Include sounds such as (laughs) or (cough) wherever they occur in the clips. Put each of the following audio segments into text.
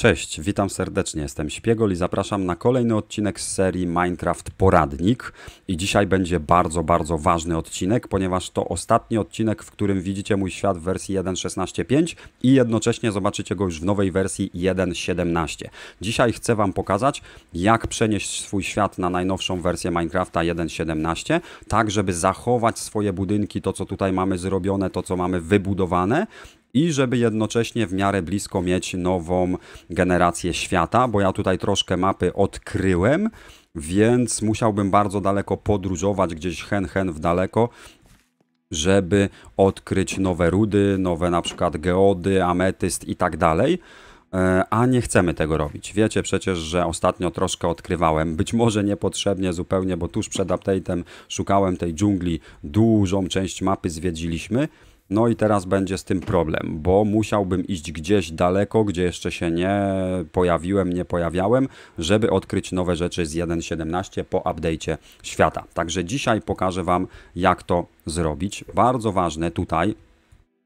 Cześć, witam serdecznie, jestem Śpiegol i zapraszam na kolejny odcinek z serii Minecraft Poradnik. I dzisiaj będzie bardzo, bardzo ważny odcinek, ponieważ to ostatni odcinek, w którym widzicie mój świat w wersji 1.16.5 i jednocześnie zobaczycie go już w nowej wersji 1.17. Dzisiaj chcę Wam pokazać, jak przenieść swój świat na najnowszą wersję Minecrafta 1.17, tak żeby zachować swoje budynki, to co tutaj mamy zrobione, to co mamy wybudowane i żeby jednocześnie w miarę blisko mieć nową generację świata, bo ja tutaj troszkę mapy odkryłem, więc musiałbym bardzo daleko podróżować, gdzieś hen hen w daleko, żeby odkryć nowe rudy, nowe na przykład geody, ametyst i tak dalej. E, a nie chcemy tego robić. Wiecie przecież, że ostatnio troszkę odkrywałem, być może niepotrzebnie zupełnie, bo tuż przed update'em szukałem tej dżungli, dużą część mapy zwiedziliśmy no i teraz będzie z tym problem, bo musiałbym iść gdzieś daleko, gdzie jeszcze się nie pojawiłem, nie pojawiałem, żeby odkryć nowe rzeczy z 1.17 po update'cie świata. Także dzisiaj pokażę Wam, jak to zrobić. Bardzo ważne tutaj,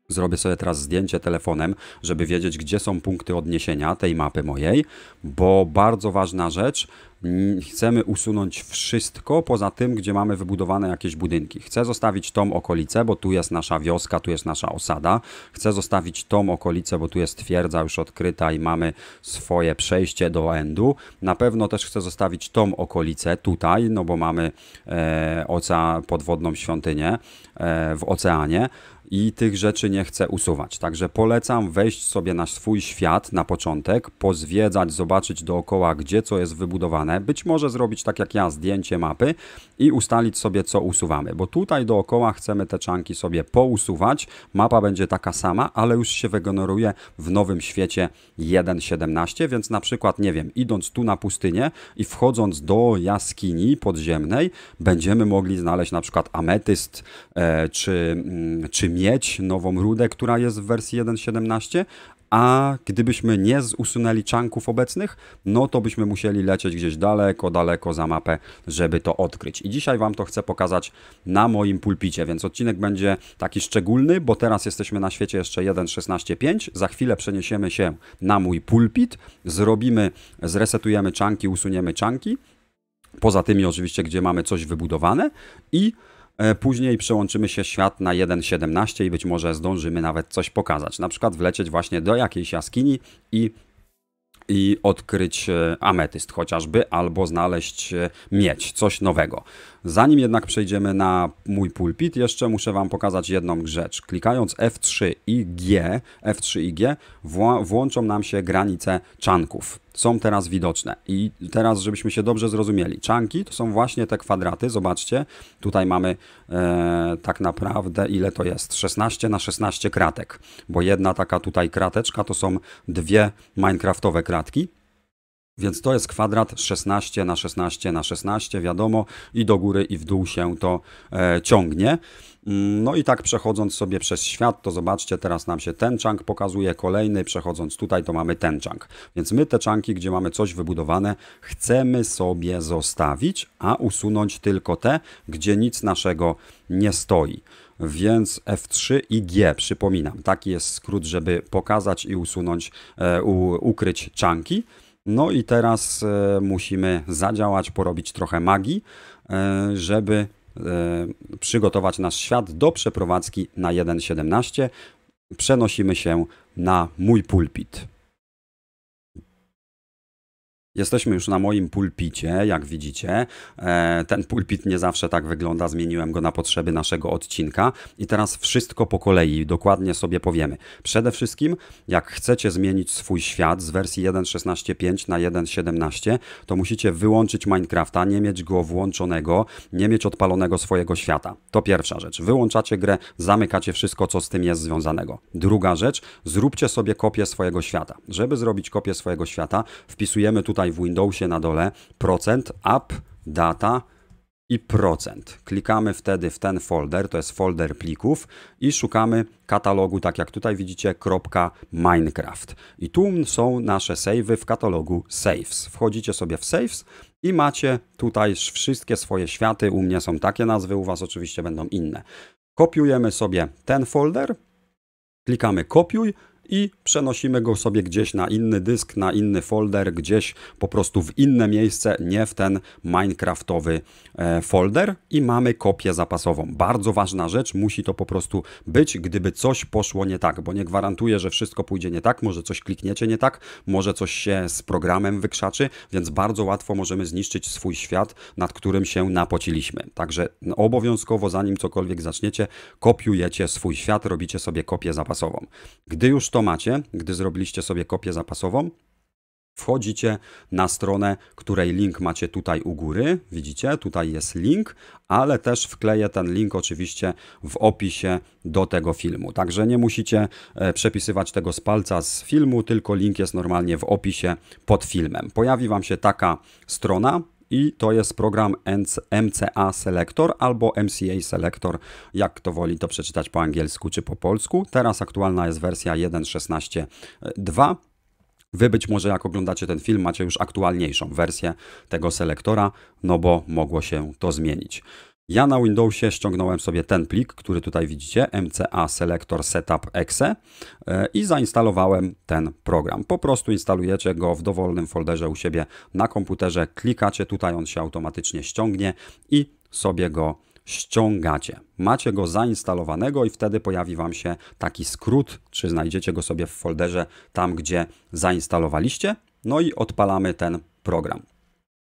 Zrobię sobie teraz zdjęcie telefonem, żeby wiedzieć, gdzie są punkty odniesienia tej mapy mojej, bo bardzo ważna rzecz, mm, chcemy usunąć wszystko poza tym, gdzie mamy wybudowane jakieś budynki. Chcę zostawić tą okolicę, bo tu jest nasza wioska, tu jest nasza osada. Chcę zostawić tą okolicę, bo tu jest twierdza już odkryta i mamy swoje przejście do endu. Na pewno też chcę zostawić tą okolicę tutaj, no bo mamy e, podwodną świątynię e, w oceanie i tych rzeczy nie chcę usuwać. Także polecam wejść sobie na swój świat na początek, pozwiedzać, zobaczyć dookoła, gdzie co jest wybudowane. Być może zrobić tak jak ja zdjęcie mapy i ustalić sobie, co usuwamy, bo tutaj dookoła chcemy te czanki sobie pousuwać. Mapa będzie taka sama, ale już się wygeneruje w nowym świecie 1.17, więc na przykład, nie wiem, idąc tu na pustynię i wchodząc do jaskini podziemnej, będziemy mogli znaleźć na przykład ametyst e, czy, mm, czy miecz, mieć nową rudę, która jest w wersji 1.17, a gdybyśmy nie usunęli czanków obecnych, no to byśmy musieli lecieć gdzieś daleko, daleko za mapę, żeby to odkryć. I dzisiaj Wam to chcę pokazać na moim pulpicie, więc odcinek będzie taki szczególny, bo teraz jesteśmy na świecie jeszcze 1.16.5, za chwilę przeniesiemy się na mój pulpit, zrobimy, zresetujemy czanki, usuniemy czanki, poza tymi oczywiście, gdzie mamy coś wybudowane i E, później przełączymy się świat na 1.17 i być może zdążymy nawet coś pokazać. Na przykład wlecieć właśnie do jakiejś jaskini i i odkryć e, ametyst chociażby, albo znaleźć e, mieć, coś nowego. Zanim jednak przejdziemy na mój pulpit, jeszcze muszę Wam pokazać jedną rzecz. Klikając F3 i G, F3 i G włączą nam się granice czanków są teraz widoczne. I teraz, żebyśmy się dobrze zrozumieli, czanki to są właśnie te kwadraty, zobaczcie, tutaj mamy e, tak naprawdę, ile to jest? 16 na 16 kratek, bo jedna taka tutaj krateczka to są dwie minecraftowe kratki, więc to jest kwadrat 16 na 16 na 16, wiadomo, i do góry i w dół się to e, ciągnie. Mm, no i tak przechodząc sobie przez świat, to zobaczcie, teraz nam się ten chunk pokazuje, kolejny, przechodząc tutaj, to mamy ten chunk. Więc my te chunki, gdzie mamy coś wybudowane, chcemy sobie zostawić, a usunąć tylko te, gdzie nic naszego nie stoi. Więc F3 i G, przypominam, taki jest skrót, żeby pokazać i usunąć, e, u, ukryć chunki. No i teraz e, musimy zadziałać, porobić trochę magii, e, żeby e, przygotować nasz świat do przeprowadzki na 1.17. Przenosimy się na mój pulpit. Jesteśmy już na moim pulpicie, jak widzicie. E, ten pulpit nie zawsze tak wygląda, zmieniłem go na potrzeby naszego odcinka. I teraz wszystko po kolei, dokładnie sobie powiemy. Przede wszystkim, jak chcecie zmienić swój świat z wersji 1.16.5 na 1.17, to musicie wyłączyć Minecrafta, nie mieć go włączonego, nie mieć odpalonego swojego świata. To pierwsza rzecz. Wyłączacie grę, zamykacie wszystko, co z tym jest związanego. Druga rzecz, zróbcie sobie kopię swojego świata. Żeby zrobić kopię swojego świata, wpisujemy tutaj tutaj w Windowsie na dole procent, up data i procent. Klikamy wtedy w ten folder, to jest folder plików i szukamy katalogu, tak jak tutaj widzicie, .minecraft. I tu są nasze savey w katalogu saves. Wchodzicie sobie w saves i macie tutaj wszystkie swoje światy. U mnie są takie nazwy, u Was oczywiście będą inne. Kopiujemy sobie ten folder, klikamy kopiuj i przenosimy go sobie gdzieś na inny dysk, na inny folder, gdzieś po prostu w inne miejsce, nie w ten minecraftowy e, folder i mamy kopię zapasową. Bardzo ważna rzecz, musi to po prostu być, gdyby coś poszło nie tak, bo nie gwarantuję, że wszystko pójdzie nie tak, może coś klikniecie nie tak, może coś się z programem wykrzaczy, więc bardzo łatwo możemy zniszczyć swój świat, nad którym się napociliśmy. Także obowiązkowo zanim cokolwiek zaczniecie, kopiujecie swój świat, robicie sobie kopię zapasową. Gdy już to macie, gdy zrobiliście sobie kopię zapasową, wchodzicie na stronę, której link macie tutaj u góry. Widzicie, tutaj jest link, ale też wkleję ten link oczywiście w opisie do tego filmu. Także nie musicie e, przepisywać tego z palca z filmu, tylko link jest normalnie w opisie pod filmem. Pojawi Wam się taka strona, i to jest program MCA Selector albo MCA Selector, jak to woli to przeczytać po angielsku czy po polsku. Teraz aktualna jest wersja 1.16.2. Wy być może jak oglądacie ten film macie już aktualniejszą wersję tego selektora, no bo mogło się to zmienić. Ja na Windowsie ściągnąłem sobie ten plik, który tutaj widzicie, mca selector setup exe e, i zainstalowałem ten program. Po prostu instalujecie go w dowolnym folderze u siebie na komputerze, klikacie tutaj, on się automatycznie ściągnie i sobie go ściągacie. Macie go zainstalowanego i wtedy pojawi Wam się taki skrót, czy znajdziecie go sobie w folderze tam, gdzie zainstalowaliście. No i odpalamy ten program.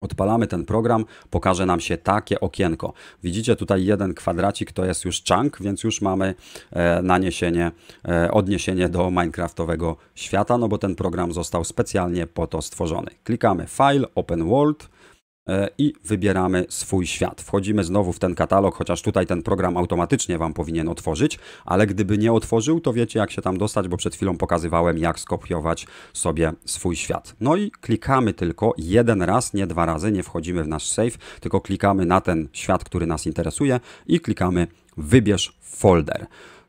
Odpalamy ten program, pokaże nam się takie okienko. Widzicie tutaj jeden kwadracik, to jest już chunk, więc już mamy e, naniesienie, e, odniesienie do Minecraftowego świata, no bo ten program został specjalnie po to stworzony. Klikamy File, Open World, E, i wybieramy swój świat. Wchodzimy znowu w ten katalog, chociaż tutaj ten program automatycznie Wam powinien otworzyć, ale gdyby nie otworzył, to wiecie jak się tam dostać, bo przed chwilą pokazywałem jak skopiować sobie swój świat. No i klikamy tylko jeden raz, nie dwa razy, nie wchodzimy w nasz save, tylko klikamy na ten świat, który nas interesuje i klikamy wybierz folder.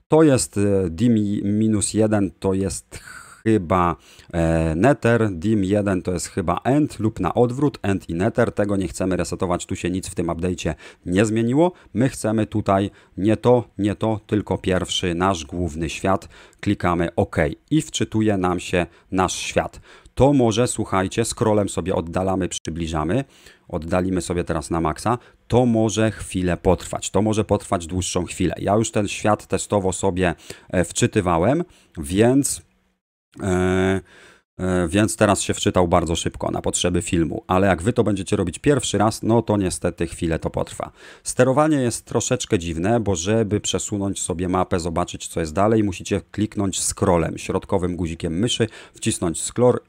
To jest e, DIMI-1, to jest chyba e, netter, dim1 to jest chyba end lub na odwrót, end i netter, tego nie chcemy resetować, tu się nic w tym update'cie nie zmieniło, my chcemy tutaj nie to, nie to, tylko pierwszy nasz główny świat, klikamy OK i wczytuje nam się nasz świat. To może, słuchajcie, scrollem sobie oddalamy, przybliżamy, oddalimy sobie teraz na maksa, to może chwilę potrwać. To może potrwać dłuższą chwilę. Ja już ten świat testowo sobie e, wczytywałem, więc 嗯。E, więc teraz się wczytał bardzo szybko na potrzeby filmu, ale jak wy to będziecie robić pierwszy raz, no to niestety chwilę to potrwa. Sterowanie jest troszeczkę dziwne, bo żeby przesunąć sobie mapę, zobaczyć co jest dalej, musicie kliknąć scrollem, środkowym guzikiem myszy, wcisnąć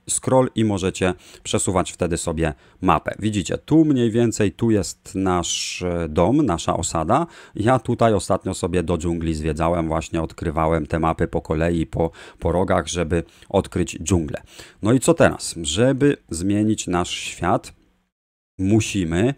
scroll, i możecie przesuwać wtedy sobie mapę. Widzicie, tu mniej więcej, tu jest nasz e, dom, nasza osada. Ja tutaj ostatnio sobie do dżungli zwiedzałem, właśnie odkrywałem te mapy po kolei, po, po rogach, żeby odkryć dżunglę. No i co teraz? Żeby zmienić nasz świat, musimy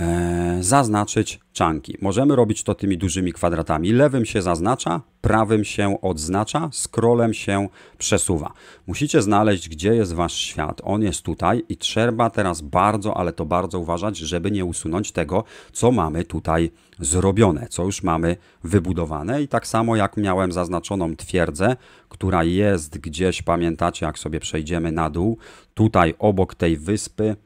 E, zaznaczyć czanki. Możemy robić to tymi dużymi kwadratami. Lewym się zaznacza, prawym się odznacza, scrollem się przesuwa. Musicie znaleźć, gdzie jest wasz świat. On jest tutaj i trzeba teraz bardzo, ale to bardzo uważać, żeby nie usunąć tego, co mamy tutaj zrobione, co już mamy wybudowane. I tak samo jak miałem zaznaczoną twierdzę, która jest gdzieś, pamiętacie, jak sobie przejdziemy na dół, tutaj obok tej wyspy,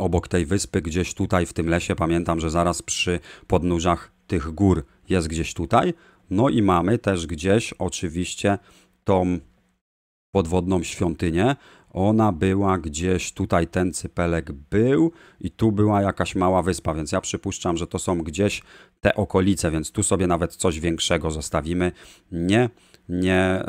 obok tej wyspy, gdzieś tutaj w tym lesie, pamiętam, że zaraz przy podnóżach tych gór jest gdzieś tutaj. No i mamy też gdzieś oczywiście tą podwodną świątynię. Ona była gdzieś tutaj, ten cypelek był i tu była jakaś mała wyspa, więc ja przypuszczam, że to są gdzieś te okolice, więc tu sobie nawet coś większego zostawimy. Nie, nie,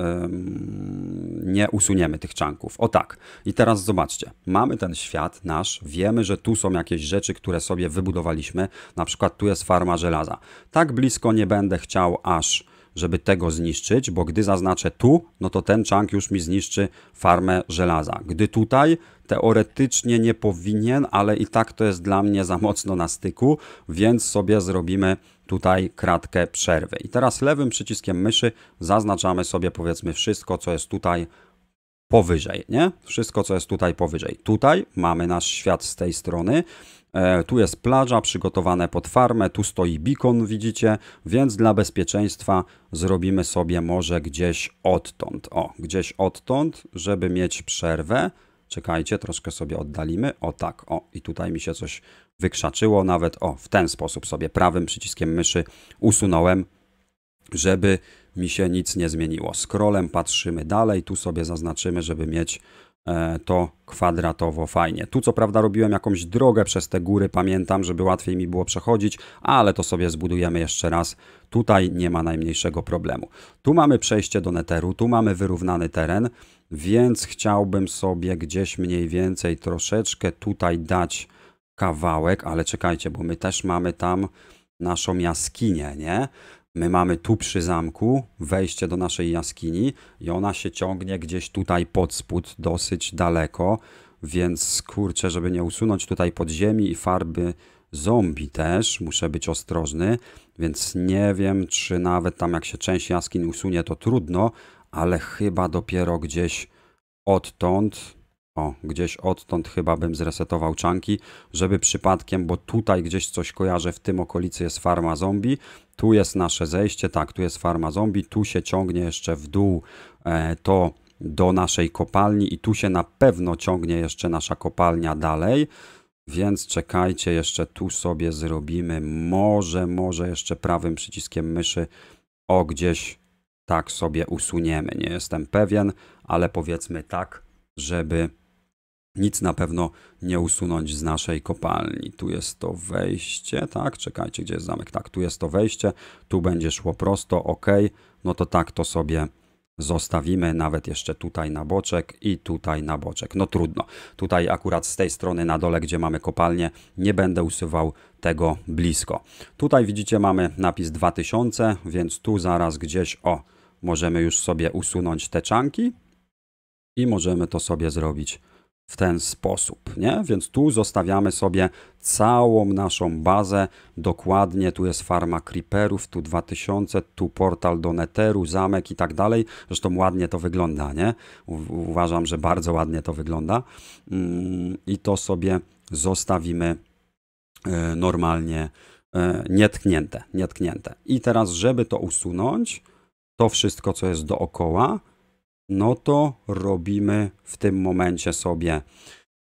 nie usuniemy tych czanków. O tak. I teraz zobaczcie. Mamy ten świat nasz, wiemy, że tu są jakieś rzeczy, które sobie wybudowaliśmy. Na przykład tu jest farma żelaza. Tak blisko nie będę chciał aż żeby tego zniszczyć, bo gdy zaznaczę tu, no to ten chunk już mi zniszczy farmę żelaza. Gdy tutaj, teoretycznie nie powinien, ale i tak to jest dla mnie za mocno na styku, więc sobie zrobimy tutaj kratkę przerwy. I teraz lewym przyciskiem myszy zaznaczamy sobie powiedzmy wszystko, co jest tutaj powyżej, nie? Wszystko, co jest tutaj powyżej. Tutaj mamy nasz świat z tej strony, e, tu jest plaża przygotowane pod farmę, tu stoi beacon, widzicie, więc dla bezpieczeństwa zrobimy sobie może gdzieś odtąd. O, gdzieś odtąd, żeby mieć przerwę. Czekajcie, troszkę sobie oddalimy. O tak, o i tutaj mi się coś wykrzaczyło nawet. O, w ten sposób sobie prawym przyciskiem myszy usunąłem, żeby mi się nic nie zmieniło. Scrollem patrzymy dalej, tu sobie zaznaczymy, żeby mieć e, to kwadratowo fajnie. Tu co prawda robiłem jakąś drogę przez te góry, pamiętam, żeby łatwiej mi było przechodzić, ale to sobie zbudujemy jeszcze raz. Tutaj nie ma najmniejszego problemu. Tu mamy przejście do neteru, tu mamy wyrównany teren, więc chciałbym sobie gdzieś mniej więcej troszeczkę tutaj dać kawałek, ale czekajcie, bo my też mamy tam naszą jaskinię, nie? My mamy tu przy zamku wejście do naszej jaskini i ona się ciągnie gdzieś tutaj pod spód, dosyć daleko, więc kurczę, żeby nie usunąć tutaj podziemi i farby zombie też, muszę być ostrożny, więc nie wiem, czy nawet tam jak się część jaskini usunie, to trudno, ale chyba dopiero gdzieś odtąd, o, gdzieś odtąd chyba bym zresetował czanki, żeby przypadkiem, bo tutaj gdzieś coś kojarzę, w tym okolicy jest farma zombie, tu jest nasze zejście, tak, tu jest farma zombie, tu się ciągnie jeszcze w dół e, to do naszej kopalni i tu się na pewno ciągnie jeszcze nasza kopalnia dalej. Więc czekajcie, jeszcze tu sobie zrobimy, może, może jeszcze prawym przyciskiem myszy o gdzieś tak sobie usuniemy. Nie jestem pewien, ale powiedzmy tak, żeby nic na pewno nie usunąć z naszej kopalni. Tu jest to wejście, tak? Czekajcie, gdzie jest zamek? Tak, tu jest to wejście, tu będzie szło prosto, ok. No to tak to sobie zostawimy, nawet jeszcze tutaj na boczek i tutaj na boczek. No trudno. Tutaj akurat z tej strony na dole, gdzie mamy kopalnię, nie będę usuwał tego blisko. Tutaj widzicie mamy napis 2000, więc tu zaraz gdzieś, o, możemy już sobie usunąć te czanki i możemy to sobie zrobić w ten sposób, nie? Więc tu zostawiamy sobie całą naszą bazę, dokładnie tu jest farma creeperów, tu 2000, tu portal do netheru, zamek i tak dalej. Zresztą ładnie to wygląda, nie? uważam, że bardzo ładnie to wygląda. Mm, I to sobie zostawimy e, normalnie e, nietknięte, nietknięte. I teraz, żeby to usunąć, to wszystko, co jest dookoła, no to robimy w tym momencie sobie.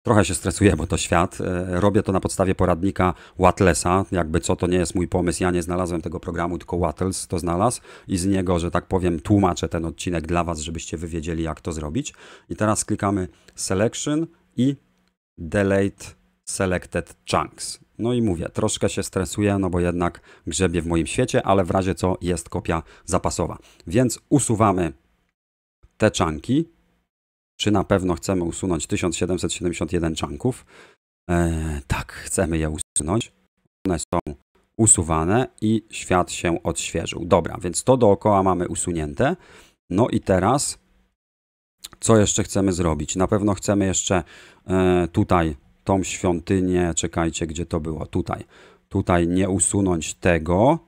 Trochę się stresuję, bo to świat. E, robię to na podstawie poradnika Watlesa. Jakby co, to nie jest mój pomysł. Ja nie znalazłem tego programu, tylko Watles to znalazł i z niego, że tak powiem, tłumaczę ten odcinek dla Was, żebyście wy wiedzieli, jak to zrobić. I teraz klikamy Selection i Delete Selected Chunks. No i mówię, troszkę się stresuję, no bo jednak grzebie w moim świecie, ale w razie co jest kopia zapasowa. Więc usuwamy te czanki, czy na pewno chcemy usunąć 1771 czanków. E, tak, chcemy je usunąć. One są usuwane i świat się odświeżył. Dobra, więc to dookoła mamy usunięte. No i teraz, co jeszcze chcemy zrobić? Na pewno chcemy jeszcze e, tutaj tą świątynię, czekajcie, gdzie to było, tutaj. Tutaj nie usunąć tego,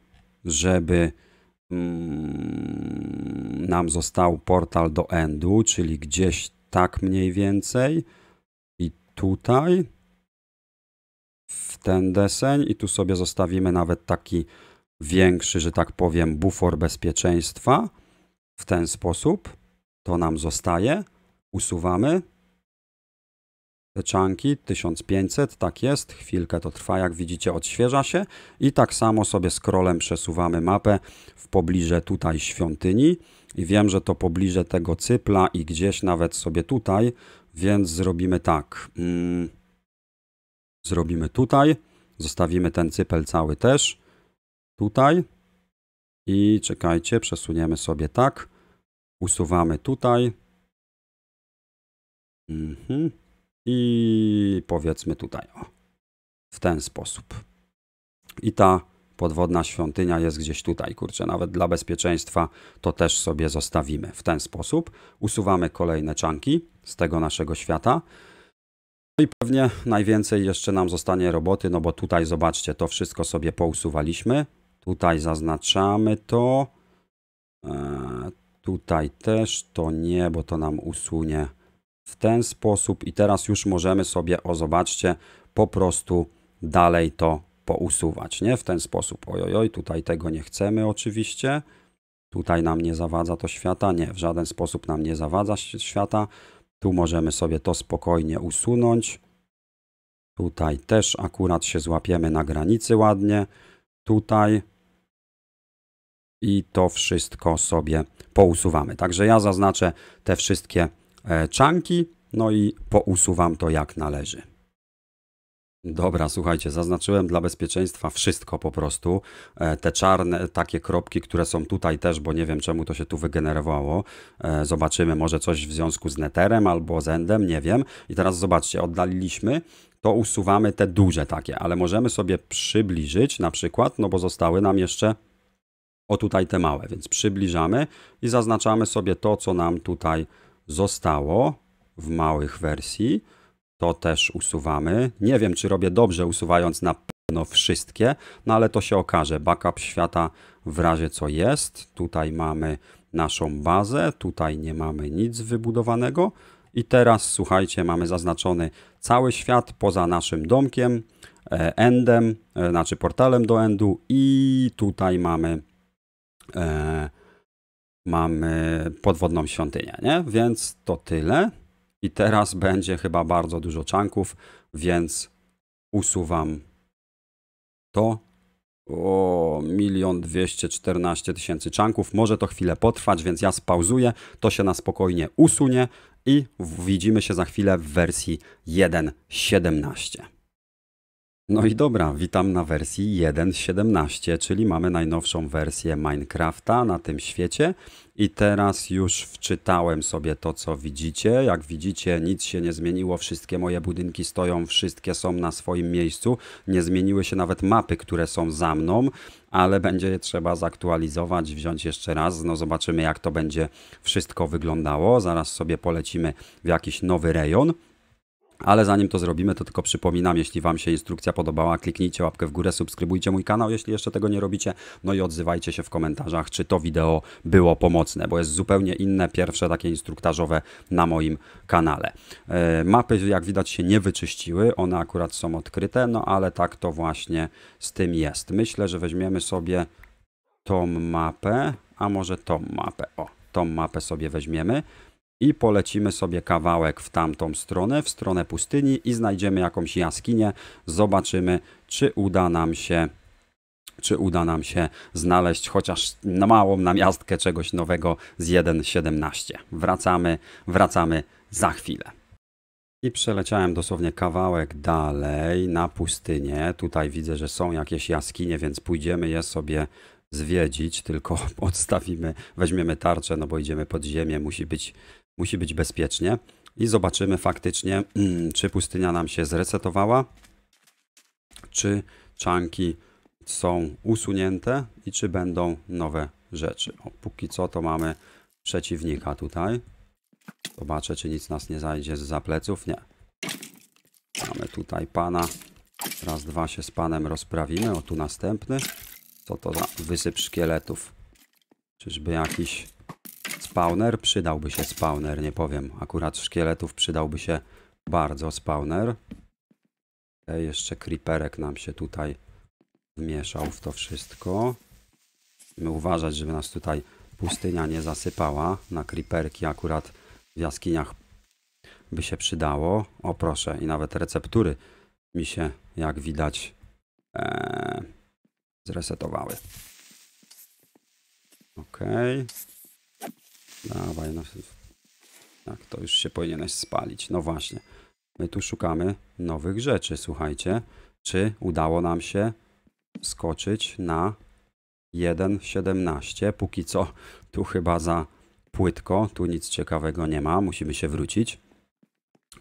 żeby Mm, nam został portal do endu, czyli gdzieś tak mniej więcej i tutaj w ten deseń i tu sobie zostawimy nawet taki większy, że tak powiem, bufor bezpieczeństwa w ten sposób. To nam zostaje. Usuwamy czanki 1500, tak jest, chwilkę to trwa, jak widzicie odświeża się i tak samo sobie scrollem przesuwamy mapę w pobliże tutaj świątyni i wiem, że to pobliże tego cypla i gdzieś nawet sobie tutaj, więc zrobimy tak. Mm, zrobimy tutaj, zostawimy ten cypel cały też, tutaj i czekajcie, przesuniemy sobie tak, usuwamy tutaj. Mhm i powiedzmy tutaj o, w ten sposób. I ta podwodna świątynia jest gdzieś tutaj, kurczę, nawet dla bezpieczeństwa to też sobie zostawimy w ten sposób. Usuwamy kolejne czanki z tego naszego świata. No i pewnie najwięcej jeszcze nam zostanie roboty, no bo tutaj zobaczcie, to wszystko sobie pousuwaliśmy. Tutaj zaznaczamy to. Eee, tutaj też to nie, bo to nam usunie w ten sposób i teraz już możemy sobie, o zobaczcie, po prostu dalej to pousuwać, nie? W ten sposób, ojojoj, tutaj tego nie chcemy oczywiście, tutaj nam nie zawadza to świata, nie, w żaden sposób nam nie zawadza świata, tu możemy sobie to spokojnie usunąć, tutaj też akurat się złapiemy na granicy ładnie, tutaj i to wszystko sobie pousuwamy. Także ja zaznaczę te wszystkie E, czanki, no i pousuwam to jak należy. Dobra, słuchajcie, zaznaczyłem dla bezpieczeństwa wszystko po prostu. E, te czarne, takie kropki, które są tutaj też, bo nie wiem czemu to się tu wygenerowało. E, zobaczymy, może coś w związku z neterem albo z endem, nie wiem. I teraz zobaczcie, oddaliliśmy, to usuwamy te duże takie, ale możemy sobie przybliżyć na przykład, no bo zostały nam jeszcze o tutaj te małe, więc przybliżamy i zaznaczamy sobie to, co nam tutaj zostało w małych wersji. To też usuwamy. Nie wiem, czy robię dobrze usuwając na pewno wszystkie, no ale to się okaże. Backup świata w razie co jest. Tutaj mamy naszą bazę, tutaj nie mamy nic wybudowanego. I teraz, słuchajcie, mamy zaznaczony cały świat poza naszym domkiem, e, endem, e, znaczy portalem do endu i tutaj mamy e, mamy podwodną świątynię, nie? Więc to tyle. I teraz będzie chyba bardzo dużo czanków, więc usuwam to. O, milion dwieście czternaście tysięcy czanków. Może to chwilę potrwać, więc ja spauzuję. To się na spokojnie usunie i widzimy się za chwilę w wersji 1.17. No i dobra, witam na wersji 1.17, czyli mamy najnowszą wersję Minecrafta na tym świecie. I teraz już wczytałem sobie to, co widzicie. Jak widzicie, nic się nie zmieniło, wszystkie moje budynki stoją, wszystkie są na swoim miejscu. Nie zmieniły się nawet mapy, które są za mną, ale będzie je trzeba zaktualizować, wziąć jeszcze raz. No zobaczymy, jak to będzie wszystko wyglądało. Zaraz sobie polecimy w jakiś nowy rejon. Ale zanim to zrobimy, to tylko przypominam, jeśli Wam się instrukcja podobała, kliknijcie łapkę w górę, subskrybujcie mój kanał, jeśli jeszcze tego nie robicie, no i odzywajcie się w komentarzach, czy to wideo było pomocne, bo jest zupełnie inne, pierwsze takie instruktażowe na moim kanale. E, mapy, jak widać, się nie wyczyściły, one akurat są odkryte, no ale tak to właśnie z tym jest. Myślę, że weźmiemy sobie tą mapę, a może tą mapę, o, tą mapę sobie weźmiemy i polecimy sobie kawałek w tamtą stronę, w stronę pustyni i znajdziemy jakąś jaskinię. Zobaczymy, czy uda nam się czy uda nam się znaleźć chociaż na małą namiastkę czegoś nowego z 1.17. Wracamy, wracamy za chwilę. I przeleciałem dosłownie kawałek dalej na pustynię. Tutaj widzę, że są jakieś jaskinie, więc pójdziemy je sobie zwiedzić, tylko (laughs) odstawimy, weźmiemy tarczę, no bo idziemy pod ziemię, musi być musi być bezpiecznie i zobaczymy faktycznie, mm, czy pustynia nam się zresetowała, czy czanki są usunięte i czy będą nowe rzeczy. O, póki co to mamy przeciwnika tutaj. Zobaczę, czy nic nas nie zajdzie z pleców. Nie. Mamy tutaj pana. Raz, dwa się z panem rozprawimy. O, tu następny. Co to za wysyp szkieletów? Czyżby jakiś spawner, przydałby się spawner, nie powiem. Akurat szkieletów przydałby się bardzo spawner. Jeszcze creeperek nam się tutaj wmieszał w to wszystko. My uważać, żeby nas tutaj pustynia nie zasypała. Na creeperki akurat w jaskiniach by się przydało. O proszę, i nawet receptury mi się, jak widać, e, zresetowały. Okej. Okay. Dawaj, no. Tak, to już się powinieneś spalić. No właśnie. My tu szukamy nowych rzeczy, słuchajcie. Czy udało nam się skoczyć na 1.17? Póki co tu chyba za płytko, tu nic ciekawego nie ma. Musimy się wrócić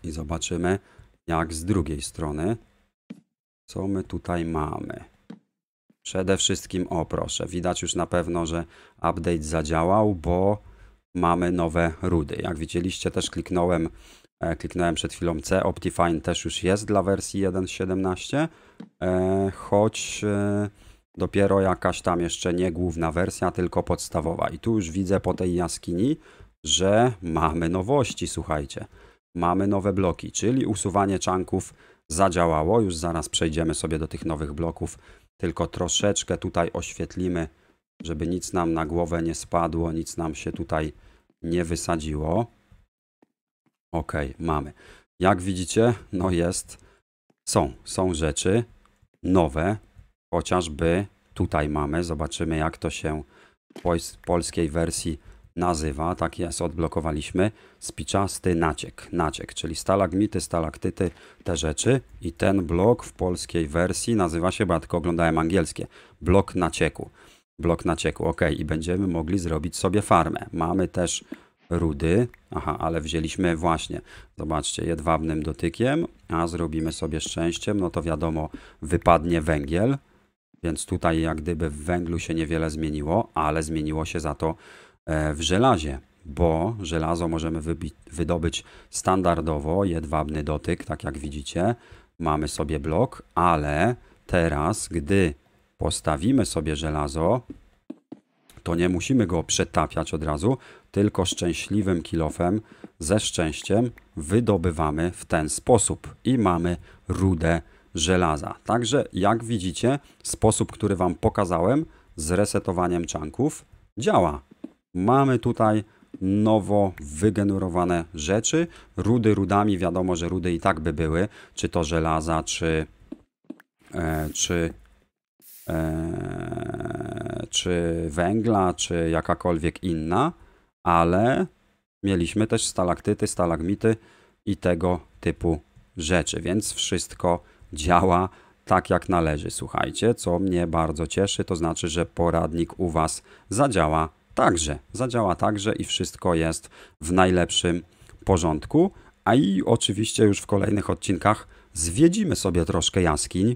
i zobaczymy jak z drugiej strony. Co my tutaj mamy? Przede wszystkim, o proszę, widać już na pewno, że update zadziałał, bo mamy nowe rudy. Jak widzieliście też kliknąłem, e, kliknąłem przed chwilą C, Optifine też już jest dla wersji 1.17, e, choć e, dopiero jakaś tam jeszcze nie główna wersja, tylko podstawowa. I tu już widzę po tej jaskini, że mamy nowości, słuchajcie. Mamy nowe bloki, czyli usuwanie czanków zadziałało. Już zaraz przejdziemy sobie do tych nowych bloków, tylko troszeczkę tutaj oświetlimy żeby nic nam na głowę nie spadło, nic nam się tutaj nie wysadziło. Ok, mamy. Jak widzicie, no jest, są, są rzeczy nowe, chociażby tutaj mamy, zobaczymy jak to się w polskiej wersji nazywa, tak jest, odblokowaliśmy, spiczasty naciek, naciek, czyli stalagmity, stalaktyty, te rzeczy i ten blok w polskiej wersji nazywa się, bo ja tylko oglądałem angielskie, blok nacieku blok naciekł, ok, i będziemy mogli zrobić sobie farmę. Mamy też rudy, aha, ale wzięliśmy właśnie, zobaczcie, jedwabnym dotykiem, a zrobimy sobie szczęściem, no to wiadomo, wypadnie węgiel, więc tutaj jak gdyby w węglu się niewiele zmieniło, ale zmieniło się za to e, w żelazie, bo żelazo możemy wydobyć standardowo, jedwabny dotyk, tak jak widzicie, mamy sobie blok, ale teraz, gdy postawimy sobie żelazo, to nie musimy go przetapiać od razu, tylko szczęśliwym kilofem ze szczęściem wydobywamy w ten sposób i mamy rudę żelaza. Także jak widzicie, sposób, który Wam pokazałem z resetowaniem czanków działa. Mamy tutaj nowo wygenerowane rzeczy. Rudy rudami, wiadomo, że rudy i tak by były, czy to żelaza, czy, e, czy Eee, czy węgla, czy jakakolwiek inna, ale mieliśmy też stalaktyty, stalagmity i tego typu rzeczy, więc wszystko działa tak jak należy. Słuchajcie, co mnie bardzo cieszy, to znaczy, że poradnik u Was zadziała także. Zadziała także i wszystko jest w najlepszym porządku. A i oczywiście już w kolejnych odcinkach zwiedzimy sobie troszkę jaskiń,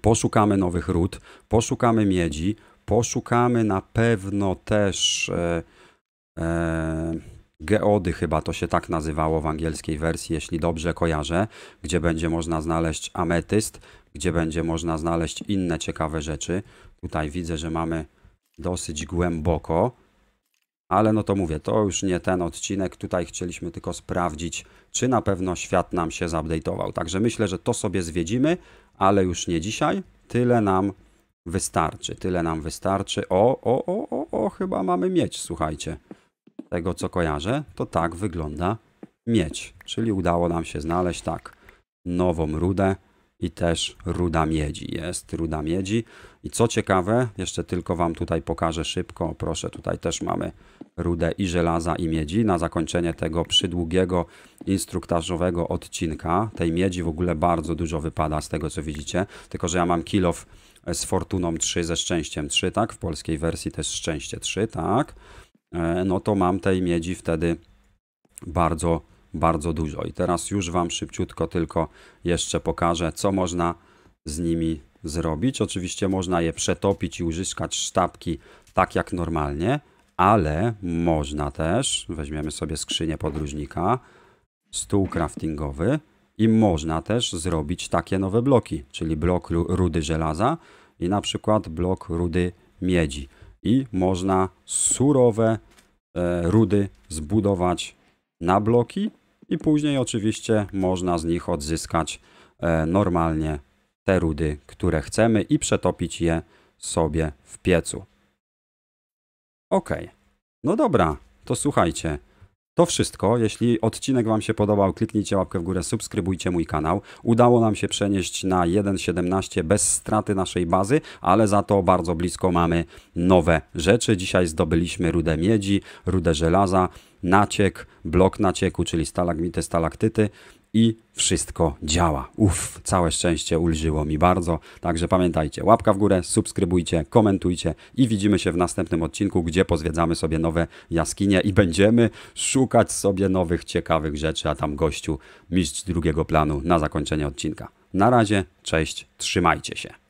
Poszukamy nowych ród, poszukamy miedzi, poszukamy na pewno też e, e, geody, chyba to się tak nazywało w angielskiej wersji, jeśli dobrze kojarzę, gdzie będzie można znaleźć ametyst, gdzie będzie można znaleźć inne ciekawe rzeczy. Tutaj widzę, że mamy dosyć głęboko, ale no to mówię, to już nie ten odcinek. Tutaj chcieliśmy tylko sprawdzić, czy na pewno świat nam się zupdate'ował. Także myślę, że to sobie zwiedzimy, ale już nie dzisiaj. Tyle nam wystarczy, tyle nam wystarczy. O, o, o, o, o, chyba mamy mieć, słuchajcie. Tego co kojarzę, to tak wygląda mieć. Czyli udało nam się znaleźć tak nową rudę i też ruda miedzi. Jest ruda miedzi. I co ciekawe, jeszcze tylko Wam tutaj pokażę szybko. Proszę, tutaj też mamy rudę i żelaza i miedzi. Na zakończenie tego przydługiego instruktażowego odcinka tej miedzi w ogóle bardzo dużo wypada z tego, co widzicie. Tylko, że ja mam kill z Fortuną 3, ze Szczęściem 3, tak? W polskiej wersji też Szczęście 3, tak? E, no to mam tej miedzi wtedy bardzo bardzo dużo. I teraz już Wam szybciutko tylko jeszcze pokażę, co można z nimi zrobić. Oczywiście można je przetopić i uzyskać sztabki tak jak normalnie, ale można też, weźmiemy sobie skrzynię podróżnika, stół craftingowy i można też zrobić takie nowe bloki, czyli blok rudy żelaza i na przykład blok rudy miedzi. I można surowe e, rudy zbudować na bloki i później oczywiście można z nich odzyskać e, normalnie te rudy, które chcemy i przetopić je sobie w piecu. Ok, no dobra, to słuchajcie. To wszystko. Jeśli odcinek Wam się podobał, kliknijcie łapkę w górę, subskrybujcie mój kanał. Udało nam się przenieść na 1.17 bez straty naszej bazy, ale za to bardzo blisko mamy nowe rzeczy. Dzisiaj zdobyliśmy rudę miedzi, rudę żelaza, naciek, blok nacieku, czyli stalagmity, stalaktyty i wszystko działa. Uff, całe szczęście ulżyło mi bardzo. Także pamiętajcie, łapka w górę, subskrybujcie, komentujcie i widzimy się w następnym odcinku, gdzie pozwiedzamy sobie nowe jaskinie i będziemy szukać sobie nowych ciekawych rzeczy, a tam gościu, mistrz drugiego planu na zakończenie odcinka. Na razie, cześć, trzymajcie się.